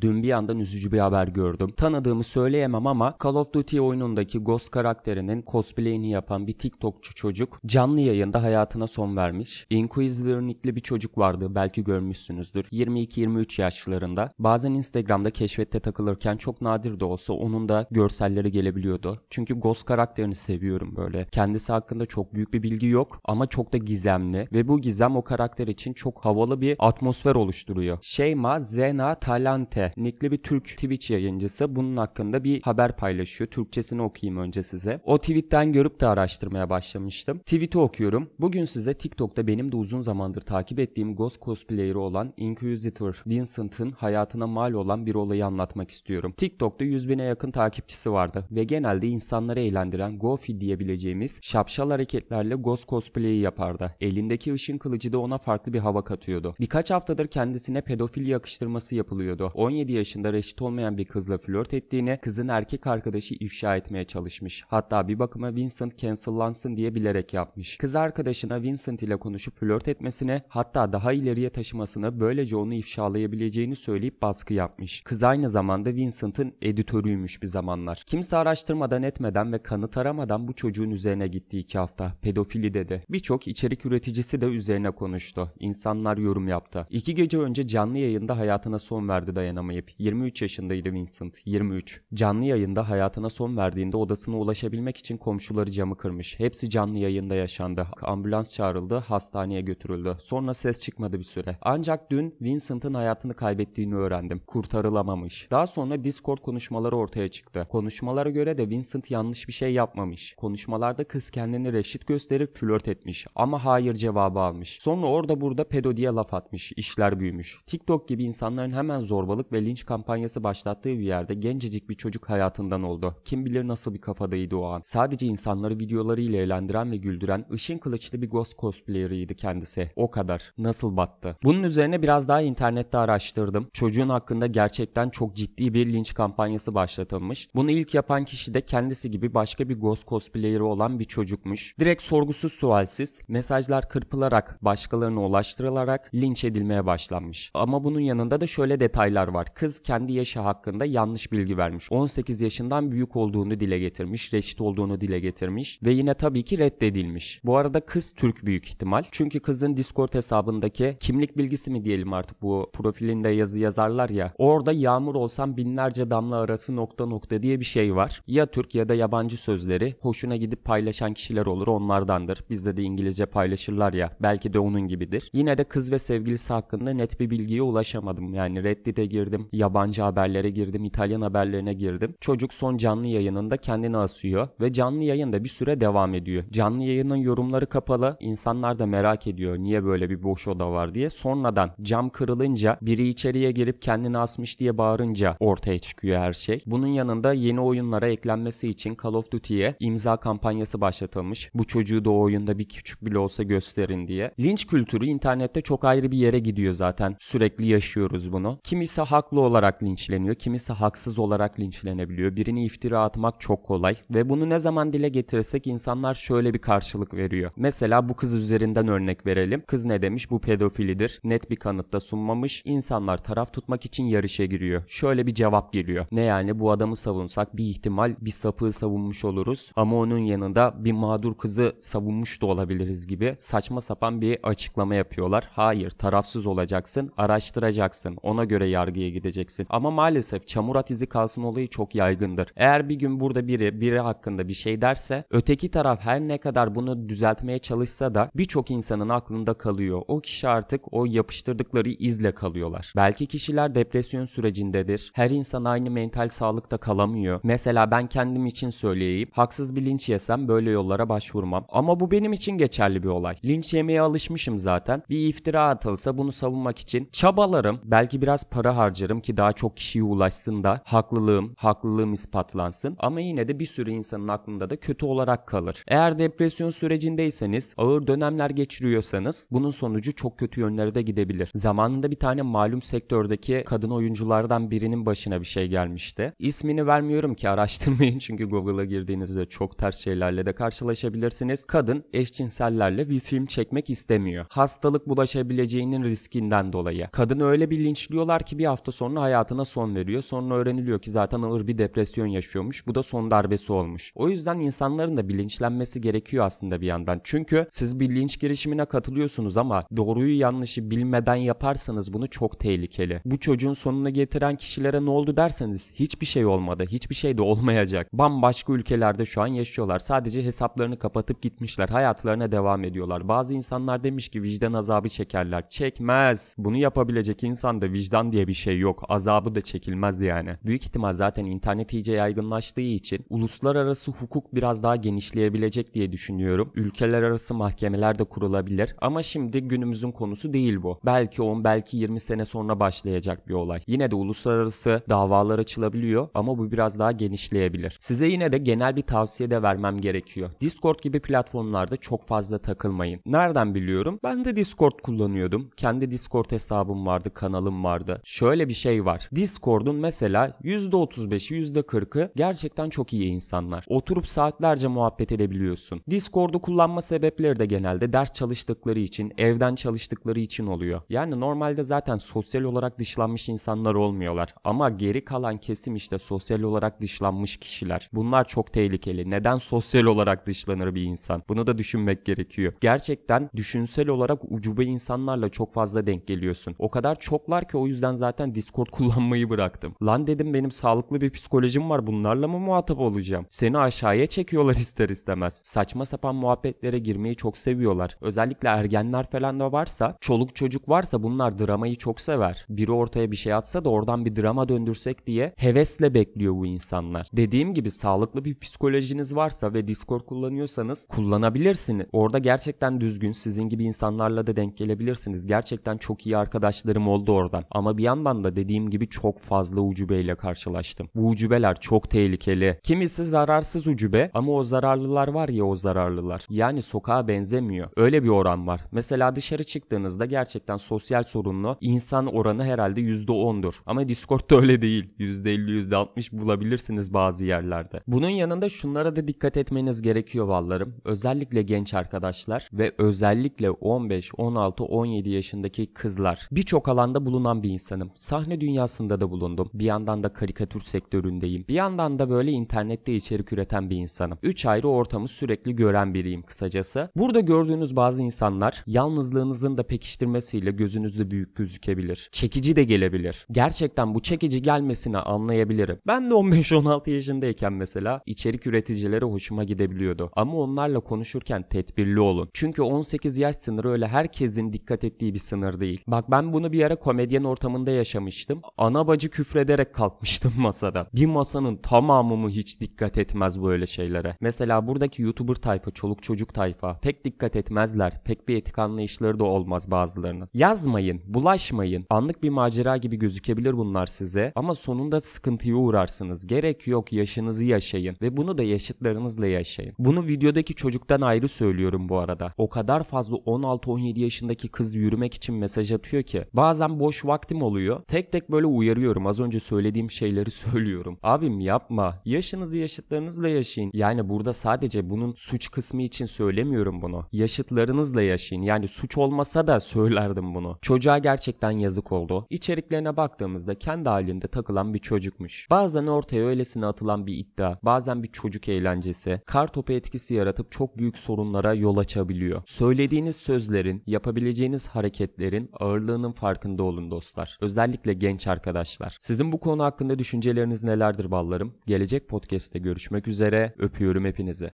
Dün bir yandan üzücü bir haber gördüm. Tanıdığımı söyleyemem ama Call of Duty oyunundaki Ghost karakterinin cosplay'ini yapan bir TikTokçu çocuk canlı yayında hayatına son vermiş. Inquisitor nickli bir çocuk vardı belki görmüşsünüzdür. 22-23 yaşlarında. Bazen Instagram'da keşfette takılırken çok nadir de olsa onun da görselleri gelebiliyordu. Çünkü Ghost karakterini seviyorum böyle. Kendisi hakkında çok büyük bir bilgi yok ama çok da gizemli ve bu gizem o karakter için çok havalı bir atmosfer oluşturuyor. Şeyma Zena Talante Nükle. bir Türk Twitch yayıncısı. Bunun hakkında bir haber paylaşıyor. Türkçesini okuyayım önce size. O tweetten görüp de araştırmaya başlamıştım. Tweet'i okuyorum. Bugün size TikTok'ta benim de uzun zamandır takip ettiğim Ghost cosplayeri olan Inquisitor Vincent'ın hayatına mal olan bir olayı anlatmak istiyorum. TikTok'ta 100 bine yakın takipçisi vardı ve genelde insanları eğlendiren Goofy diyebileceğimiz şapşal hareketlerle Ghost cosplay'i yapardı. Elindeki ışın kılıcı da ona farklı bir hava katıyordu. Birkaç haftadır kendisine pedofil yakıştırması yapılıyordu. 10 17 yaşında reşit olmayan bir kızla flört ettiğini kızın erkek arkadaşı ifşa etmeye çalışmış. Hatta bir bakıma Vincent cancellansın diye bilerek yapmış. Kız arkadaşına Vincent ile konuşup flört etmesini hatta daha ileriye taşımasını böylece onu ifşalayabileceğini söyleyip baskı yapmış. Kız aynı zamanda Vincent'ın editörüymüş bir zamanlar. Kimse araştırmadan etmeden ve kanıt aramadan bu çocuğun üzerine gitti iki hafta. Pedofili dedi. Birçok içerik üreticisi de üzerine konuştu. İnsanlar yorum yaptı. İki gece önce canlı yayında hayatına son verdi dayanamadı yaşayamayıp 23 yaşındaydı Vincent, 23. Canlı yayında hayatına son verdiğinde odasına ulaşabilmek için komşuları camı kırmış. Hepsi canlı yayında yaşandı. Ambulans çağrıldı, hastaneye götürüldü. Sonra ses çıkmadı bir süre. Ancak dün Vincent'ın hayatını kaybettiğini öğrendim. Kurtarılamamış. Daha sonra Discord konuşmaları ortaya çıktı. Konuşmalara göre de Vincent yanlış bir şey yapmamış. Konuşmalarda kız kendini reşit gösterip flört etmiş ama hayır cevabı almış. Sonra orada burada pedo diye laf atmış. İşler büyümüş. TikTok gibi insanların hemen zorbalık ve ve linç kampanyası başlattığı bir yerde gencecik bir çocuk hayatından oldu. Kim bilir nasıl bir kafadaydı o an. Sadece insanları videolarıyla eğlendiren ve güldüren ışın kılıçlı bir ghost cosplayer'ıydı kendisi. O kadar. Nasıl battı? Bunun üzerine biraz daha internette araştırdım. Çocuğun hakkında gerçekten çok ciddi bir linç kampanyası başlatılmış. Bunu ilk yapan kişi de kendisi gibi başka bir ghost cosplayer'ı olan bir çocukmuş. Direkt sorgusuz sualsiz mesajlar kırpılarak başkalarına ulaştırılarak linç edilmeye başlanmış. Ama bunun yanında da şöyle detaylar var var. Kız kendi yaşı hakkında yanlış bilgi vermiş. 18 yaşından büyük olduğunu dile getirmiş, reşit olduğunu dile getirmiş ve yine tabii ki reddedilmiş. Bu arada kız Türk büyük ihtimal. Çünkü kızın Discord hesabındaki kimlik bilgisi mi diyelim artık bu profilinde yazı yazarlar ya. Orada yağmur olsam binlerce damla arası nokta nokta diye bir şey var. Ya Türk ya da yabancı sözleri hoşuna gidip paylaşan kişiler olur onlardandır. Bizde de İngilizce paylaşırlar ya belki de onun gibidir. Yine de kız ve sevgilisi hakkında net bir bilgiye ulaşamadım. Yani Reddit'e girdim girdim. Yabancı haberlere girdim. İtalyan haberlerine girdim. Çocuk son canlı yayınında kendini asıyor ve canlı yayında bir süre devam ediyor. Canlı yayının yorumları kapalı. İnsanlar da merak ediyor niye böyle bir boş oda var diye. Sonradan cam kırılınca biri içeriye girip kendini asmış diye bağırınca ortaya çıkıyor her şey. Bunun yanında yeni oyunlara eklenmesi için Call of Duty'ye imza kampanyası başlatılmış. Bu çocuğu da o oyunda bir küçük bile olsa gösterin diye. Linç kültürü internette çok ayrı bir yere gidiyor zaten. Sürekli yaşıyoruz bunu. Kimisi haklı olarak linçleniyor, kimisi haksız olarak linçlenebiliyor. Birini iftira atmak çok kolay ve bunu ne zaman dile getirirsek insanlar şöyle bir karşılık veriyor. Mesela bu kız üzerinden örnek verelim. Kız ne demiş? Bu pedofilidir. Net bir kanıtta sunmamış. İnsanlar taraf tutmak için yarışa giriyor. Şöyle bir cevap geliyor. Ne yani bu adamı savunsak bir ihtimal bir sapı savunmuş oluruz ama onun yanında bir mağdur kızı savunmuş da olabiliriz gibi saçma sapan bir açıklama yapıyorlar. Hayır tarafsız olacaksın, araştıracaksın. Ona göre yargı diye gideceksin. Ama maalesef çamurat izi kalsın olayı çok yaygındır. Eğer bir gün burada biri biri hakkında bir şey derse öteki taraf her ne kadar bunu düzeltmeye çalışsa da birçok insanın aklında kalıyor. O kişi artık o yapıştırdıkları izle kalıyorlar. Belki kişiler depresyon sürecindedir. Her insan aynı mental sağlıkta kalamıyor. Mesela ben kendim için söyleyeyim. Haksız bir linç yesem böyle yollara başvurmam. Ama bu benim için geçerli bir olay. Linç yemeye alışmışım zaten. Bir iftira atılsa bunu savunmak için çabalarım. Belki biraz para harcayacağım harcarım ki daha çok kişiye ulaşsın da haklılığım, haklılığım ispatlansın. Ama yine de bir sürü insanın aklında da kötü olarak kalır. Eğer depresyon sürecindeyseniz, ağır dönemler geçiriyorsanız bunun sonucu çok kötü yönlere de gidebilir. Zamanında bir tane malum sektördeki kadın oyunculardan birinin başına bir şey gelmişti. İsmini vermiyorum ki araştırmayın çünkü Google'a girdiğinizde çok ters şeylerle de karşılaşabilirsiniz. Kadın eşcinsellerle bir film çekmek istemiyor. Hastalık bulaşabileceğinin riskinden dolayı. Kadın öyle bir linçliyorlar ki bir hafta hafta sonra hayatına son veriyor. Sonra öğreniliyor ki zaten ağır bir depresyon yaşıyormuş. Bu da son darbesi olmuş. O yüzden insanların da bilinçlenmesi gerekiyor aslında bir yandan. Çünkü siz bilinç girişimine katılıyorsunuz ama doğruyu yanlışı bilmeden yaparsanız bunu çok tehlikeli. Bu çocuğun sonunu getiren kişilere ne oldu derseniz hiçbir şey olmadı. Hiçbir şey de olmayacak. Bambaşka ülkelerde şu an yaşıyorlar. Sadece hesaplarını kapatıp gitmişler. Hayatlarına devam ediyorlar. Bazı insanlar demiş ki vicdan azabı çekerler. Çekmez. Bunu yapabilecek insan da vicdan diye bir şey şey yok. Azabı da çekilmez yani. Büyük ihtimal zaten internet iyice yaygınlaştığı için uluslararası hukuk biraz daha genişleyebilecek diye düşünüyorum. Ülkeler arası mahkemeler de kurulabilir ama şimdi günümüzün konusu değil bu. Belki 10 belki 20 sene sonra başlayacak bir olay. Yine de uluslararası davalar açılabiliyor ama bu biraz daha genişleyebilir. Size yine de genel bir tavsiye de vermem gerekiyor. Discord gibi platformlarda çok fazla takılmayın. Nereden biliyorum? Ben de Discord kullanıyordum. Kendi Discord hesabım vardı, kanalım vardı. Şöyle bir şey var. Discord'un mesela %35'i %40'ı gerçekten çok iyi insanlar. Oturup saatlerce muhabbet edebiliyorsun. Discord'u kullanma sebepleri de genelde ders çalıştıkları için, evden çalıştıkları için oluyor. Yani normalde zaten sosyal olarak dışlanmış insanlar olmuyorlar. Ama geri kalan kesim işte sosyal olarak dışlanmış kişiler. Bunlar çok tehlikeli. Neden sosyal olarak dışlanır bir insan? Bunu da düşünmek gerekiyor. Gerçekten düşünsel olarak ucube insanlarla çok fazla denk geliyorsun. O kadar çoklar ki o yüzden zaten Discord kullanmayı bıraktım. Lan dedim benim sağlıklı bir psikolojim var bunlarla mı muhatap olacağım? Seni aşağıya çekiyorlar ister istemez. Saçma sapan muhabbetlere girmeyi çok seviyorlar. Özellikle ergenler falan da varsa, çoluk çocuk varsa bunlar dramayı çok sever. Biri ortaya bir şey atsa da oradan bir drama döndürsek diye hevesle bekliyor bu insanlar. Dediğim gibi sağlıklı bir psikolojiniz varsa ve Discord kullanıyorsanız kullanabilirsiniz. Orada gerçekten düzgün sizin gibi insanlarla da denk gelebilirsiniz. Gerçekten çok iyi arkadaşlarım oldu oradan. Ama bir yandan Ardından da dediğim gibi çok fazla ucubeyle karşılaştım. Bu ucubeler çok tehlikeli. Kimisi zararsız ucube ama o zararlılar var ya o zararlılar. Yani sokağa benzemiyor. Öyle bir oran var. Mesela dışarı çıktığınızda gerçekten sosyal sorunlu insan oranı herhalde %10'dur. Ama Discord'da öyle değil. %50 %60 bulabilirsiniz bazı yerlerde. Bunun yanında şunlara da dikkat etmeniz gerekiyor vallarım. Özellikle genç arkadaşlar ve özellikle 15, 16, 17 yaşındaki kızlar. Birçok alanda bulunan bir insanım. Sahne dünyasında da bulundum. Bir yandan da karikatür sektöründeyim. Bir yandan da böyle internette içerik üreten bir insanım. Üç ayrı ortamı sürekli gören biriyim kısacası. Burada gördüğünüz bazı insanlar yalnızlığınızın da pekiştirmesiyle gözünüzde büyük gözükebilir. Çekici de gelebilir. Gerçekten bu çekici gelmesini anlayabilirim. Ben de 15-16 yaşındayken mesela içerik üreticileri hoşuma gidebiliyordu. Ama onlarla konuşurken tedbirli olun. Çünkü 18 yaş sınırı öyle herkesin dikkat ettiği bir sınır değil. Bak ben bunu bir ara komedyen ortamında yaşadım yaşamıştım. Ana bacı küfrederek kalkmıştım masada. Bir masanın tamamı mı hiç dikkat etmez böyle şeylere? Mesela buradaki YouTuber tayfa, çoluk çocuk tayfa pek dikkat etmezler. Pek bir etik anlayışları da olmaz bazılarının. Yazmayın, bulaşmayın. Anlık bir macera gibi gözükebilir bunlar size ama sonunda sıkıntıya uğrarsınız. Gerek yok yaşınızı yaşayın ve bunu da yaşıtlarınızla yaşayın. Bunu videodaki çocuktan ayrı söylüyorum bu arada. O kadar fazla 16-17 yaşındaki kız yürümek için mesaj atıyor ki bazen boş vaktim oluyor. Tek tek böyle uyarıyorum. Az önce söylediğim şeyleri söylüyorum. Abim yapma. Yaşınızı yaşıtlarınızla yaşayın. Yani burada sadece bunun suç kısmı için söylemiyorum bunu. Yaşıtlarınızla yaşayın. Yani suç olmasa da söylerdim bunu. Çocuğa gerçekten yazık oldu. İçeriklerine baktığımızda kendi halinde takılan bir çocukmuş. Bazen ortaya öylesine atılan bir iddia, bazen bir çocuk eğlencesi, kar topu etkisi yaratıp çok büyük sorunlara yol açabiliyor. Söylediğiniz sözlerin, yapabileceğiniz hareketlerin ağırlığının farkında olun dostlar. Özellikle özellikle genç arkadaşlar. Sizin bu konu hakkında düşünceleriniz nelerdir ballarım? Gelecek podcast'te görüşmek üzere. Öpüyorum hepinizi.